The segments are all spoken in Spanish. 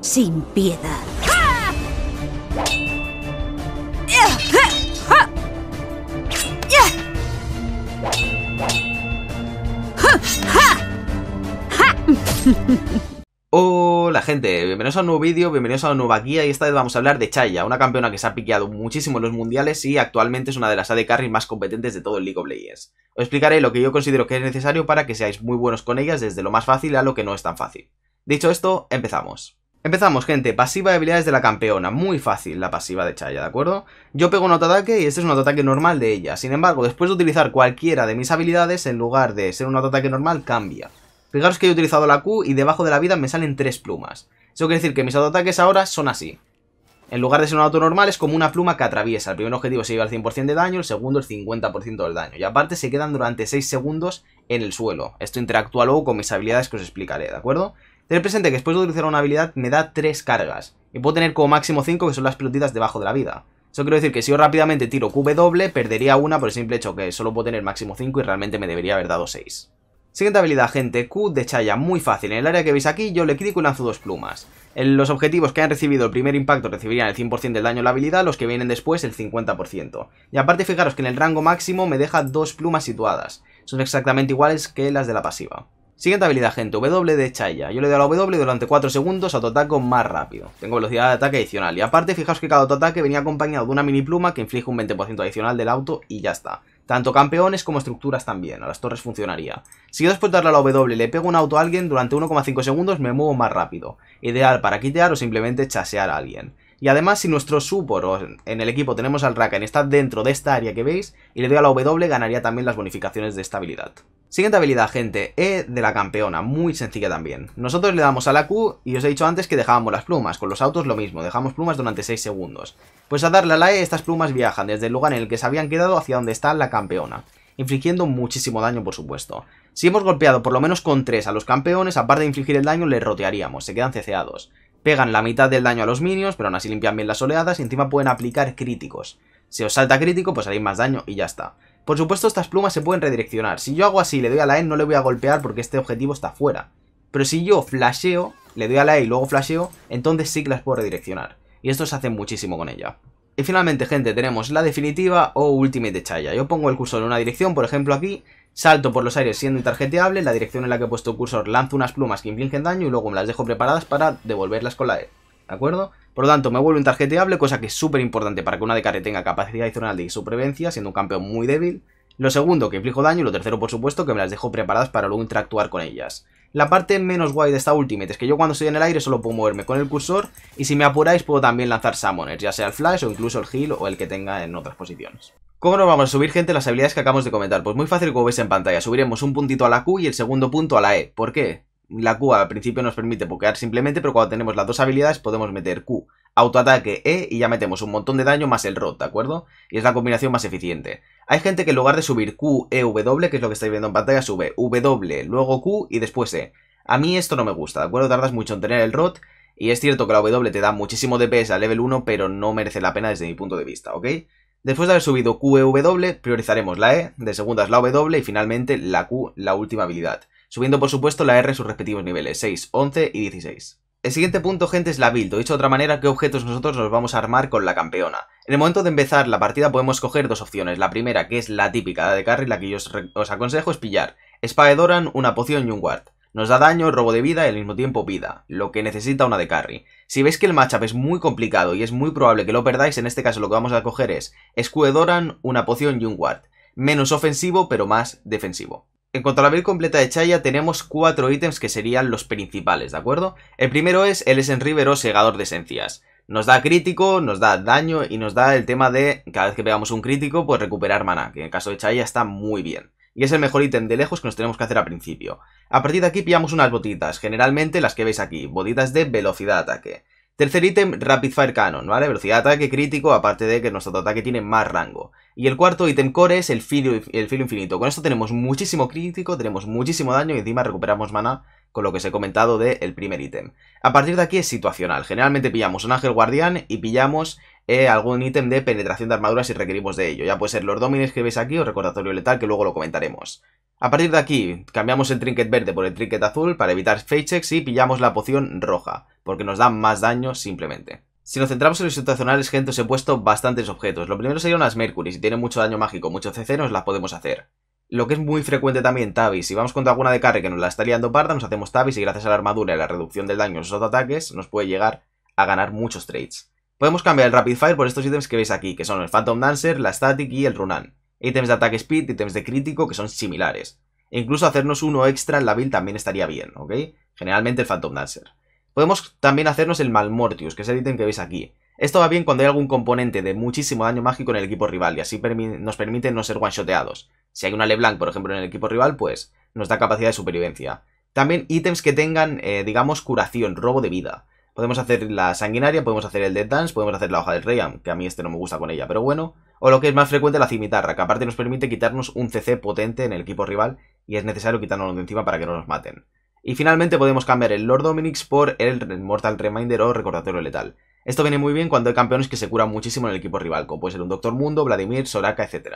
sin piedad. Hola gente, bienvenidos a un nuevo vídeo, bienvenidos a una nueva guía y esta vez vamos a hablar de Chaya, una campeona que se ha piqueado muchísimo en los mundiales y actualmente es una de las AD Carry más competentes de todo el League of Legends. Os explicaré lo que yo considero que es necesario para que seáis muy buenos con ellas desde lo más fácil a lo que no es tan fácil. Dicho esto, empezamos. Empezamos, gente. Pasiva de habilidades de la campeona. Muy fácil la pasiva de Chaya, ¿de acuerdo? Yo pego un ataque y este es un ataque normal de ella. Sin embargo, después de utilizar cualquiera de mis habilidades, en lugar de ser un ataque normal, cambia. Fijaros que he utilizado la Q y debajo de la vida me salen tres plumas. Eso quiere decir que mis autoataques ahora son así. En lugar de ser un auto normal, es como una pluma que atraviesa. El primer objetivo se lleva el 100% de daño, el segundo el 50% del daño. Y aparte se quedan durante 6 segundos en el suelo. Esto interactúa luego con mis habilidades que os explicaré, ¿de acuerdo? Tener presente que después de utilizar una habilidad me da 3 cargas. Y puedo tener como máximo 5 que son las pelotitas debajo de la vida. Eso quiero decir que si yo rápidamente tiro Q doble, perdería una por el simple hecho que solo puedo tener máximo 5 y realmente me debería haber dado 6. Siguiente habilidad, gente, Q de Chaya, muy fácil. En el área que veis aquí, yo le critico y lanzo dos plumas. En los objetivos que han recibido el primer impacto recibirían el 100% del daño de la habilidad, los que vienen después el 50%. Y aparte fijaros que en el rango máximo me deja dos plumas situadas. Son exactamente iguales que las de la pasiva. Siguiente habilidad, gente, W de Chaya. Yo le doy a la W durante 4 segundos, autoataco más rápido. Tengo velocidad de ataque adicional. Y aparte, fijaos que cada ataque venía acompañado de una mini pluma que inflige un 20% adicional del auto y ya está. Tanto campeones como estructuras también, a las torres funcionaría. Si yo después de darle a la W le pego un auto a alguien, durante 1,5 segundos me muevo más rápido. Ideal para quitear o simplemente chasear a alguien. Y además, si nuestro support o en el equipo tenemos al Rakan está dentro de esta área que veis, y le doy a la W, ganaría también las bonificaciones de esta habilidad. Siguiente habilidad, gente, E de la campeona, muy sencilla también. Nosotros le damos a la Q y os he dicho antes que dejábamos las plumas, con los autos lo mismo, dejamos plumas durante 6 segundos. Pues a darle a la E, estas plumas viajan desde el lugar en el que se habían quedado hacia donde está la campeona, infligiendo muchísimo daño por supuesto. Si hemos golpeado por lo menos con 3 a los campeones, aparte de infligir el daño, les rotearíamos, se quedan ceceados. Pegan la mitad del daño a los minions, pero aún así limpian bien las oleadas y encima pueden aplicar críticos. Si os salta crítico, pues haréis más daño y ya está. Por supuesto, estas plumas se pueden redireccionar. Si yo hago así le doy a la E, no le voy a golpear porque este objetivo está fuera. Pero si yo flasheo, le doy a la E y luego flasheo, entonces sí que las puedo redireccionar. Y esto se hace muchísimo con ella. Y finalmente, gente, tenemos la definitiva o Ultimate de Chaya. Yo pongo el cursor en una dirección, por ejemplo aquí, salto por los aires siendo intargeteable, la dirección en la que he puesto el cursor lanzo unas plumas que infligen daño y luego me las dejo preparadas para devolverlas con la E. ¿De acuerdo? Por lo tanto, me vuelvo un tarjeteable, cosa que es súper importante para que una de carre tenga capacidad adicional de supervivencia, siendo un campeón muy débil. Lo segundo, que inflijo daño, y lo tercero, por supuesto, que me las dejo preparadas para luego interactuar con ellas. La parte menos guay de esta Ultimate es que yo cuando estoy en el aire solo puedo moverme con el cursor y si me apuráis puedo también lanzar Summoners, ya sea el Flash o incluso el Heal o el que tenga en otras posiciones. ¿Cómo nos vamos a subir, gente, las habilidades que acabamos de comentar? Pues muy fácil, como veis en pantalla. Subiremos un puntito a la Q y el segundo punto a la E. ¿Por qué? La Q al principio nos permite pokear simplemente, pero cuando tenemos las dos habilidades podemos meter Q, autoataque, E y ya metemos un montón de daño más el rot, ¿de acuerdo? Y es la combinación más eficiente. Hay gente que en lugar de subir Q, E, W, que es lo que estáis viendo en pantalla, sube W, luego Q y después E. A mí esto no me gusta, ¿de acuerdo? Tardas mucho en tener el rot y es cierto que la W te da muchísimo DPS al level 1, pero no merece la pena desde mi punto de vista, ¿ok? Después de haber subido Q, E, W, priorizaremos la E, de segunda es la W y finalmente la Q, la última habilidad subiendo por supuesto la R en sus respectivos niveles 6, 11 y 16. El siguiente punto, gente, es la build, o dicho de otra manera, qué objetos nosotros nos vamos a armar con la campeona. En el momento de empezar la partida podemos coger dos opciones. La primera, que es la típica de carry, la que yo os, aconsejo, es pillar Espada Doran, una poción y un ward. Nos da daño, robo de vida y al mismo tiempo vida, lo que necesita una de carry. Si veis que el matchup es muy complicado y es muy probable que lo perdáis, en este caso lo que vamos a coger es Escudo una poción y un ward. Menos ofensivo, pero más defensivo. En cuanto a la build completa de Chaya, tenemos cuatro ítems que serían los principales, ¿de acuerdo? El primero es el Essen River o Segador de Esencias. Nos da crítico, nos da daño y nos da el tema de, cada vez que pegamos un crítico, pues recuperar mana, que en el caso de Chaya está muy bien y es el mejor ítem de lejos que nos tenemos que hacer al principio. A partir de aquí pillamos unas botitas, generalmente las que veis aquí, botitas de velocidad de ataque. Tercer ítem, Rapid Fire Cannon, ¿vale? Velocidad de ataque crítico, aparte de que nuestro ataque tiene más rango. Y el cuarto ítem core es el filo, el filo infinito. Con esto tenemos muchísimo crítico, tenemos muchísimo daño y encima recuperamos mana con lo que os he comentado del primer ítem. A partir de aquí es situacional. Generalmente pillamos un ángel guardián y pillamos eh, algún ítem de penetración de armaduras si requerimos de ello. Ya puede ser los domines que veis aquí o recordatorio letal que luego lo comentaremos. A partir de aquí, cambiamos el trinket verde por el trinket azul para evitar fake checks y pillamos la poción roja, porque nos da más daño simplemente. Si nos centramos en los situacionales, gente, os he puesto bastantes objetos. Lo primero serían las Mercury, si tienen mucho daño mágico, muchos CC, nos las podemos hacer. Lo que es muy frecuente también, Tavis. Si vamos contra alguna de carry que nos la está liando parda, nos hacemos Tavis y gracias a la armadura y la reducción del daño en sus ataques, nos puede llegar a ganar muchos trades. Podemos cambiar el Rapid Fire por estos ítems que veis aquí, que son el Phantom Dancer, la Static y el Runan. Ítems de ataque speed, ítems de crítico, que son similares. E incluso hacernos uno extra en la build también estaría bien, ¿ok? Generalmente el Phantom Dancer. Podemos también hacernos el Malmortius, que es el ítem que veis aquí. Esto va bien cuando hay algún componente de muchísimo daño mágico en el equipo rival y así nos permite no ser one-shoteados. Si hay una LeBlanc, por ejemplo, en el equipo rival, pues nos da capacidad de supervivencia. También ítems que tengan, eh, digamos, curación, robo de vida. Podemos hacer la sanguinaria, podemos hacer el Dead Dance, podemos hacer la hoja del rey, que a mí este no me gusta con ella, pero bueno. O lo que es más frecuente, la cimitarra, que aparte nos permite quitarnos un CC potente en el equipo rival y es necesario quitarnos de encima para que no nos maten. Y finalmente podemos cambiar el Lord Dominix por el Mortal Reminder o Recordatorio Letal. Esto viene muy bien cuando hay campeones que se curan muchísimo en el equipo rival, como puede ser un Doctor Mundo, Vladimir, Soraka, etc.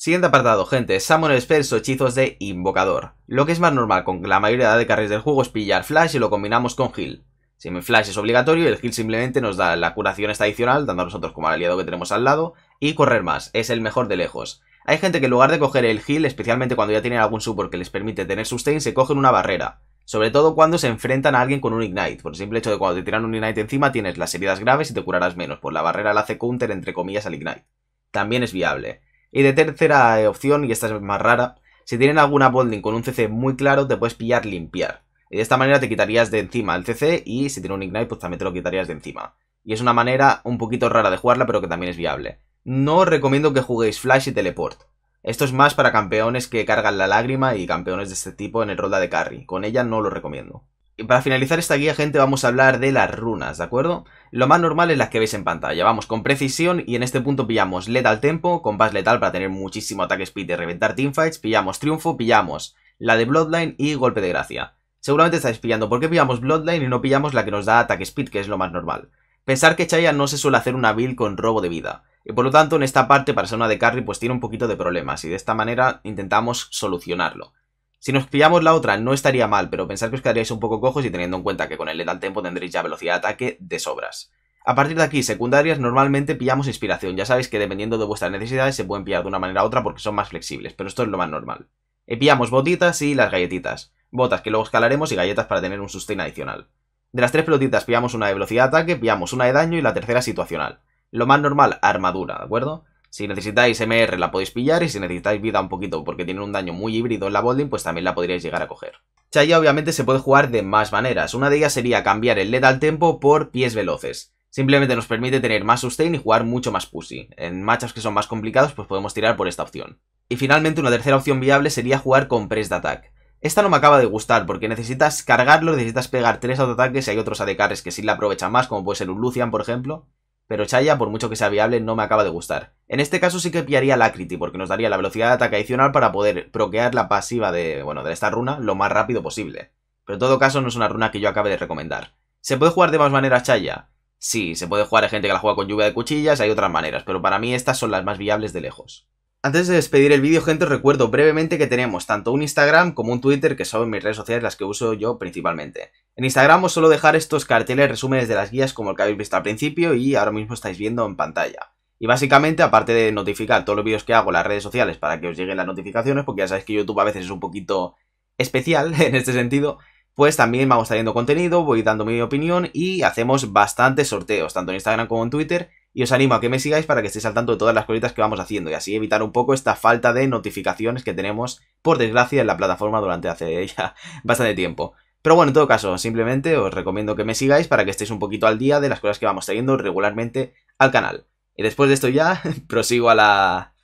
Siguiente apartado, gente, Summoner Spells o hechizos de invocador. Lo que es más normal con la mayoría de carreras del juego es pillar Flash y lo combinamos con Heal. Si mi Flash es obligatorio, el Heal simplemente nos da la curación esta adicional, dando a nosotros como al aliado que tenemos al lado, y correr más, es el mejor de lejos. Hay gente que en lugar de coger el Heal, especialmente cuando ya tienen algún support que les permite tener sustain, se cogen una barrera. Sobre todo cuando se enfrentan a alguien con un Ignite, por el simple hecho de cuando te tiran un Ignite encima tienes las heridas graves y te curarás menos, por pues la barrera la hace counter entre comillas al Ignite. También es viable. Y de tercera opción, y esta es más rara, si tienen alguna bolding con un CC muy claro, te puedes pillar limpiar. Y de esta manera te quitarías de encima el CC y si tiene un Ignite, pues también te lo quitarías de encima. Y es una manera un poquito rara de jugarla, pero que también es viable. No recomiendo que juguéis Flash y Teleport. Esto es más para campeones que cargan la lágrima y campeones de este tipo en el roda de carry. Con ella no lo recomiendo para finalizar esta guía, gente, vamos a hablar de las runas, ¿de acuerdo? Lo más normal es las que veis en pantalla. Vamos con precisión y en este punto pillamos letal tempo, compás letal para tener muchísimo ataque speed y reventar teamfights, pillamos triunfo, pillamos la de Bloodline y golpe de gracia. Seguramente estáis pillando por qué pillamos Bloodline y no pillamos la que nos da ataque speed, que es lo más normal. Pensar que Chaya no se suele hacer una build con robo de vida. Y por lo tanto, en esta parte, para ser una de carry, pues tiene un poquito de problemas y de esta manera intentamos solucionarlo. Si nos pillamos la otra no estaría mal, pero pensar que os quedaríais un poco cojos y teniendo en cuenta que con el letal tempo tendréis ya velocidad de ataque de sobras. A partir de aquí, secundarias, normalmente pillamos inspiración. Ya sabéis que dependiendo de vuestras necesidades se pueden pillar de una manera u otra porque son más flexibles, pero esto es lo más normal. Eh, pillamos botitas y las galletitas. Botas que luego escalaremos y galletas para tener un sustain adicional. De las tres pelotitas pillamos una de velocidad de ataque, pillamos una de daño y la tercera situacional. Lo más normal, armadura, ¿de acuerdo? Si necesitáis MR la podéis pillar y si necesitáis vida un poquito porque tiene un daño muy híbrido en la bolding, pues también la podríais llegar a coger. Chaya obviamente se puede jugar de más maneras, una de ellas sería cambiar el led al tempo por pies veloces. Simplemente nos permite tener más sustain y jugar mucho más pussy. En matchups que son más complicados pues podemos tirar por esta opción. Y finalmente una tercera opción viable sería jugar con press de attack. Esta no me acaba de gustar porque necesitas cargarlo, necesitas pegar tres autoataques y hay otros ADKs que sí la aprovechan más como puede ser un Lucian por ejemplo pero Chaya, por mucho que sea viable, no me acaba de gustar. En este caso sí que pillaría Lacrity, porque nos daría la velocidad de ataque adicional para poder proquear la pasiva de, bueno, de esta runa lo más rápido posible. Pero en todo caso no es una runa que yo acabe de recomendar. ¿Se puede jugar de más maneras Chaya? Sí, se puede jugar, a gente que la juega con lluvia de cuchillas, hay otras maneras, pero para mí estas son las más viables de lejos. Antes de despedir el vídeo, gente, os recuerdo brevemente que tenemos tanto un Instagram como un Twitter, que son mis redes sociales las que uso yo principalmente. En Instagram os suelo dejar estos carteles resúmenes de las guías como el que habéis visto al principio y ahora mismo estáis viendo en pantalla. Y básicamente, aparte de notificar todos los vídeos que hago en las redes sociales para que os lleguen las notificaciones, porque ya sabéis que YouTube a veces es un poquito especial en este sentido, pues también vamos trayendo contenido, voy dando mi opinión y hacemos bastantes sorteos, tanto en Instagram como en Twitter, y os animo a que me sigáis para que estéis al tanto de todas las cositas que vamos haciendo y así evitar un poco esta falta de notificaciones que tenemos, por desgracia, en la plataforma durante hace ya bastante tiempo. Pero bueno, en todo caso, simplemente os recomiendo que me sigáis para que estéis un poquito al día de las cosas que vamos trayendo regularmente al canal. Y después de esto ya, prosigo a la...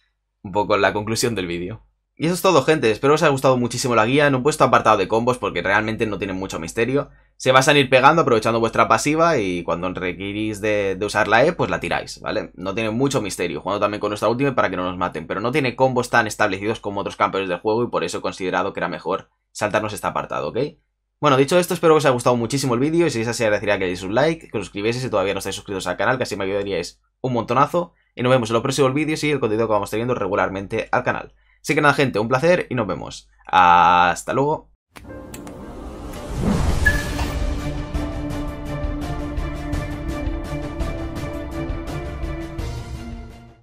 un poco la conclusión del vídeo. Y eso es todo, gente. Espero os haya gustado muchísimo la guía. No he puesto apartado de combos porque realmente no tiene mucho misterio. Se va a salir pegando aprovechando vuestra pasiva y cuando requirís de, de, usar la E, pues la tiráis, ¿vale? No tiene mucho misterio. Jugando también con nuestra última para que no nos maten. Pero no tiene combos tan establecidos como otros campeones del juego y por eso he considerado que era mejor saltarnos este apartado, ¿ok? Bueno, dicho esto, espero que os haya gustado muchísimo el vídeo y si es así agradecería que un like, que os suscribieseis si todavía no estáis suscritos al canal, que así me ayudaríais un montonazo. Y nos vemos en los próximos vídeos y el contenido que vamos teniendo regularmente al canal. Así que nada, gente, un placer y nos vemos. Hasta luego.